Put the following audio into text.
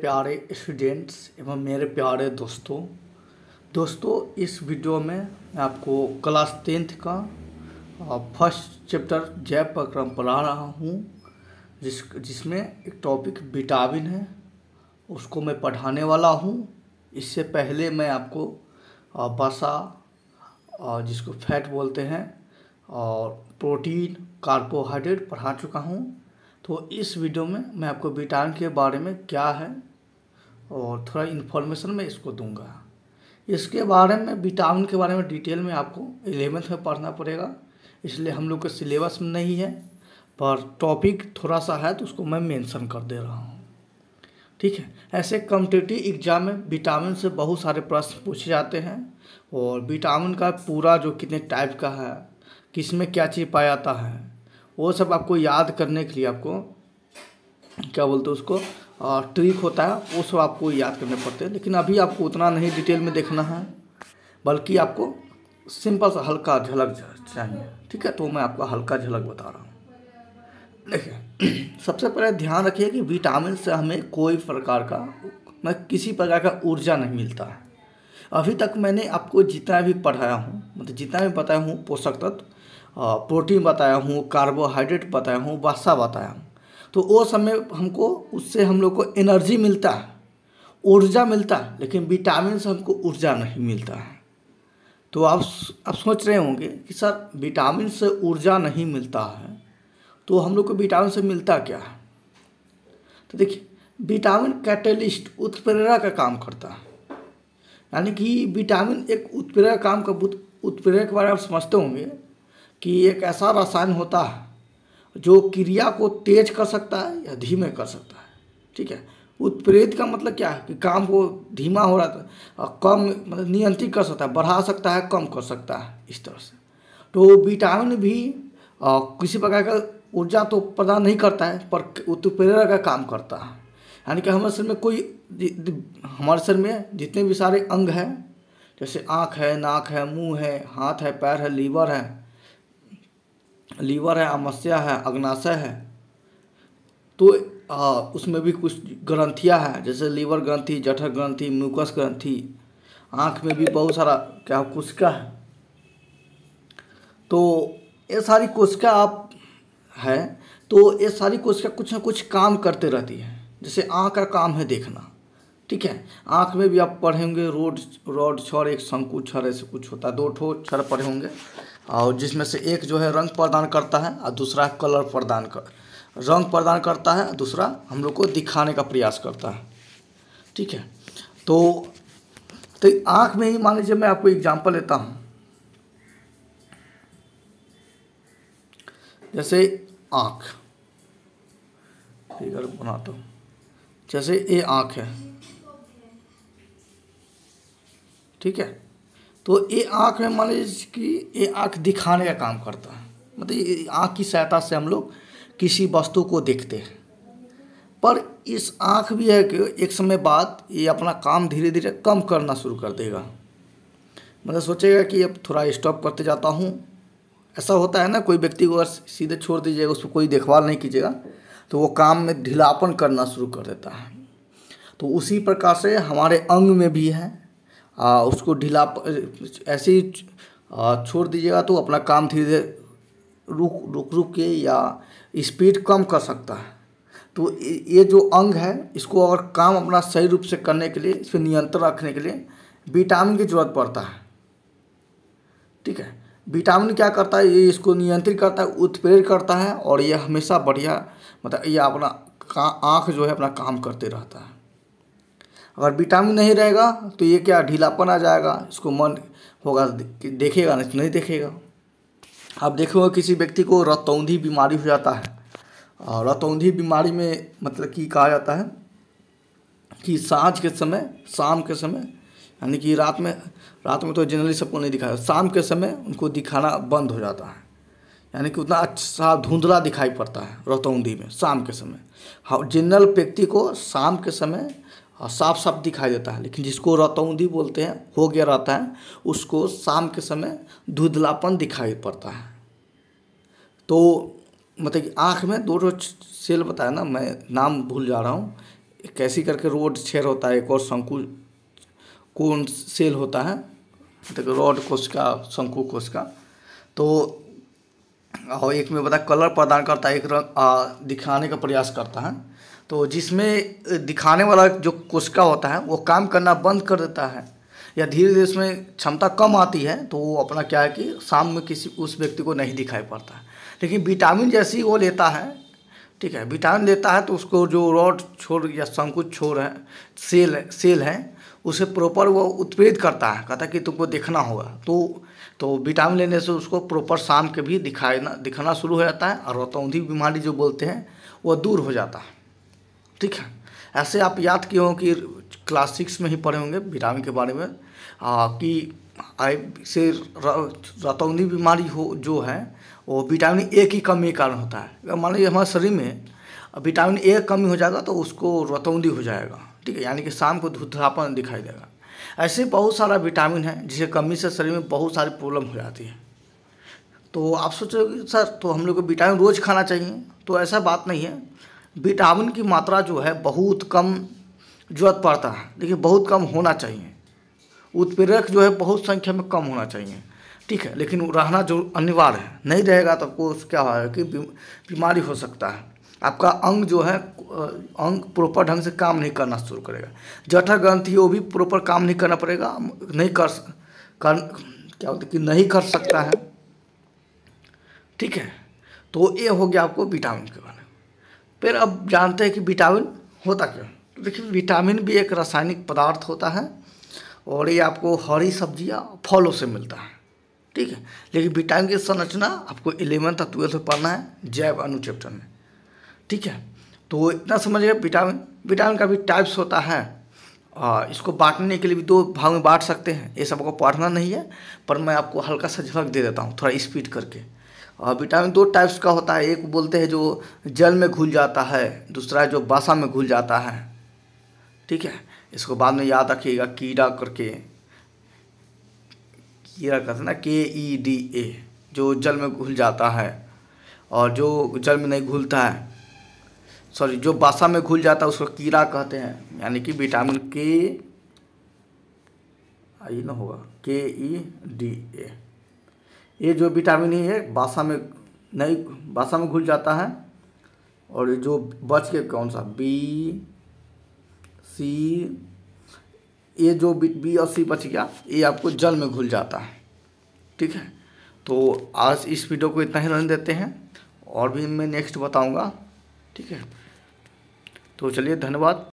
प्यारे स्टूडेंट्स एवं मेरे प्यारे दोस्तों दोस्तों इस वीडियो में मैं आपको क्लास टेंथ का फर्स्ट चैप्टर जैव प्रक्रम पढ़ा रहा हूँ जिस जिसमें एक टॉपिक विटामिन है उसको मैं पढ़ाने वाला हूँ इससे पहले मैं आपको बसा जिसको फैट बोलते हैं और प्रोटीन कार्बोहाइड्रेट पढ़ा चुका हूँ तो इस वीडियो में मैं आपको विटामिन के बारे में क्या है और थोड़ा इन्फॉर्मेशन मैं इसको दूंगा इसके बारे में विटामिन के बारे में डिटेल में आपको एलेवेंथ में पढ़ना पड़ेगा इसलिए हम लोग के सिलेबस में नहीं है पर टॉपिक थोड़ा सा है तो उसको मैं मेंशन कर दे रहा हूँ ठीक है ऐसे कम्पिटेटिव एग्जाम में विटामिन से बहुत सारे प्रश्न पूछे जाते हैं और विटामिन का पूरा जो कितने टाइप का है किस में क्या चीज़ पाया जाता है वो सब आपको याद करने के लिए आपको क्या बोलते हैं उसको ट्रिक होता है वो सब आपको याद करने पड़ते हैं लेकिन अभी आपको उतना नहीं डिटेल में देखना है बल्कि आपको सिंपल सा हल्का झलक चाहिए ठीक है तो मैं आपको हल्का झलक बता रहा हूँ देखिए सबसे पहले ध्यान रखिए कि विटामिन से हमें कोई प्रकार का मैं किसी प्रकार का ऊर्जा नहीं मिलता है अभी तक मैंने आपको जितना भी पढ़ाया हूँ मतलब जितना भी बताया हूँ पोषक तत्व प्रोटीन बताया हूँ कार्बोहाइड्रेट बताया हूँ वसा बताया हूँ तो वो समय हमको उससे हम लोग को एनर्जी मिलता है ऊर्जा मिलता है लेकिन विटामिन से हमको ऊर्जा नहीं मिलता है तो आप आप सोच रहे होंगे कि सर विटामिन से ऊर्जा नहीं मिलता है तो हम लोग को विटामिन से मिलता क्या है तो देखिए विटामिन कैटलिस्ट उत्प्रेरणा का काम करता है यानी कि विटामिन एक उत्प्रेरक काम का उत्प्रेरक के बारे में आप समझते होंगे कि एक ऐसा रसायन होता है जो क्रिया को तेज कर सकता है या धीमे कर सकता है ठीक है उत्प्रेरित का मतलब क्या है कि काम को धीमा हो रहा था और कम मतलब नियंत्रित कर सकता है बढ़ा सकता है कम कर सकता है इस तरह से तो विटामिन भी आ, किसी प्रकार का ऊर्जा तो प्रदान नहीं करता है पर उत्प्रेरक का काम करता है यानी कि हमारे शरीर में कोई हमारे शरीर में जितने भी सारे अंग हैं जैसे आँख है नाक है मुँह है हाथ है पैर है लीवर है लीवर है अमस्या है अग्नाशय है तो आ, उसमें भी कुछ ग्रंथियाँ हैं जैसे लीवर ग्रंथि जठर ग्रंथि म्यूकस ग्रंथि आँख में भी बहुत सारा क्या कोशिका है तो ये सारी कोशिका आप है तो ये सारी कोशिका कुछ ना कुछ काम करते रहती है जैसे आँख का काम है देखना ठीक है आँख में भी आप पढ़ेंगे रोड रोड छर एक शंकु छर ऐसे कुछ होता है दो ठो छर पढ़े होंगे और जिसमें से एक जो है रंग प्रदान करता है और दूसरा कलर प्रदान कर रंग प्रदान करता है दूसरा हम लोग को दिखाने का प्रयास करता है ठीक है तो तो आँख में ही मान लीजिए मैं आपको एग्जाम्पल लेता हूँ जैसे आँख फिगर बनाता हूँ जैसे ये आँख है ठीक है तो ये आँख में मान लीजिए कि ये आँख दिखाने का काम करता है मतलब ये आँख की सहायता से हम लोग किसी वस्तु को देखते हैं पर इस आँख भी है कि एक समय बाद ये अपना काम धीरे धीरे कम करना शुरू कर देगा मतलब सोचेगा कि अब थोड़ा स्टॉप करते जाता हूँ ऐसा होता है ना कोई व्यक्ति को अगर सीधे छोड़ दीजिएगा उसको कोई देखभाल नहीं कीजिएगा तो वो काम में ढिलापन करना शुरू कर देता है तो उसी प्रकार से हमारे अंग में भी है आ, उसको ढीला ऐसे ही छोड़ दीजिएगा तो अपना काम धीरे धीरे रुक रुक रुक के या स्पीड कम कर सकता है तो ये जो अंग है इसको अगर काम अपना सही रूप से करने के लिए इस पर नियंत्रण रखने के लिए विटामिन की जरूरत पड़ता है ठीक है विटामिन क्या करता है ये इसको नियंत्रित करता है उत्प्रेर करता है और ये हमेशा बढ़िया मतलब ये अपना आँख जो है अपना काम करते रहता है अगर विटामिन नहीं रहेगा तो ये क्या ढीलापन आ जाएगा इसको मन होगा देखेगा नहीं तो नहीं देखेगा आप देखोगे किसी व्यक्ति को रतौंधी बीमारी हो जाता है और रतौंधी बीमारी में मतलब कि कहा जाता है कि साँझ के समय शाम के समय यानी कि रात में रात में तो जनरली सबको नहीं दिखाया शाम के समय उनको दिखाना बंद हो जाता है यानी कि उतना अच्छा धुंधला दिखाई पड़ता है रतौंधी में शाम के समय हाँ जनरल व्यक्ति को शाम के समय और साफ साफ दिखाई देता है लेकिन जिसको रतौंधी बोलते हैं हो गया रहता है उसको शाम के समय धुधलापन दिखाई पड़ता है तो मतलब कि आँख में दो रोज सेल बताया ना मैं नाम भूल जा रहा हूँ कैसी करके रोड छेर होता है एक और शंकु कौन सेल होता है मतलब रोड कोश का शंकु कोश का तो और एक में बता कलर प्रदान करता है एक रंग दिखाने का प्रयास करता है तो जिसमें दिखाने वाला जो कोशिका होता है वो काम करना बंद कर देता है या धीरे धीरे उसमें क्षमता कम आती है तो वो अपना क्या है कि शाम में किसी उस व्यक्ति को नहीं दिखाई पड़ता लेकिन विटामिन जैसी वो लेता है ठीक है विटामिन लेता है तो उसको जो रॉड छोर या संकुच छोड़ है सेल सेल है उसे प्रॉपर वो उत्पेद करता है कहता है कि तुमको देखना होगा तो तो विटामिन लेने से उसको प्रॉपर शाम के भी दिखाना शुरू हो जाता है और रोतौंधी बीमारी जो बोलते हैं वह दूर हो जाता है ठीक है ऐसे आप याद किए हों कि क्लास सिक्स में ही पढ़े होंगे विटामिन के बारे में आ, कि आई से रतौंदी बीमारी हो जो है वो विटामिन ए की कमी के कारण होता है अगर मान लीजिए हमारे शरीर में विटामिन ए कमी हो जाएगा तो उसको रतौंदी हो जाएगा ठीक है यानी कि शाम को धुधरापन दिखाई देगा ऐसे बहुत सारा विटामिन है जिसे कमी से शरीर में बहुत सारी प्रॉब्लम हो जाती है तो आप सोचोगे सर तो हम लोग को विटामिन रोज़ खाना चाहिए तो ऐसा बात नहीं है विटामिन की मात्रा जो है बहुत कम जरूरत पड़ता है लेकिन बहुत कम होना चाहिए उत्प्रेरक जो है बहुत संख्या में कम होना चाहिए ठीक है लेकिन रहना जरूर अनिवार्य है नहीं रहेगा तो आपको क्या होगा कि बीमारी हो सकता है आपका अंग जो है अंग प्रॉपर ढंग से काम नहीं करना शुरू करेगा जठर ग्रंथि वो भी प्रॉपर काम नहीं करना पड़ेगा नहीं कर, कर क्या होता है कि नहीं कर सकता है ठीक है तो ये हो गया आपको विटामिन के बारे फिर अब जानते हैं कि विटामिन होता क्या तो देखिए विटामिन भी एक रासायनिक पदार्थ होता है और ये आपको हरी सब्जियाँ फलों से मिलता है ठीक है लेकिन विटामिन की संरचना आपको इलेवंथ और ट्वेल्थ में पढ़ना है जैव अनु चैप्टर में ठीक है तो इतना समझिए विटामिन विटामिन का भी टाइप्स होता है आ, इसको बांटने के लिए भी दो भाग में बांट सकते हैं ये सब आपको पढ़ना नहीं है पर मैं आपको हल्का सा झलक दे देता हूँ थोड़ा स्पीड करके विटामिन दो टाइप्स का होता है एक बोलते हैं जो जल में घुल जाता है दूसरा जो बासा में घुल जाता है ठीक है इसको बाद में याद रखिएगा कीड़ा करके कीड़ा कहते हैं ना के ई डी ए जो जल में घुल जाता है और जो जल में नहीं घुलता है सॉरी जो बासा में घुल जाता है उसको कीड़ा कहते हैं यानी कि विटामिन के आई ना होगा के ई डी ए ये जो विटामिन ई e है बासा में नहीं बासा में घुल जाता है और जो बच के कौन सा बी सी ये जो बी और सी बच गया ये आपको जल में घुल जाता है ठीक है तो आज इस वीडियो को इतना ही रहने देते हैं और भी मैं नेक्स्ट बताऊंगा ठीक है तो चलिए धन्यवाद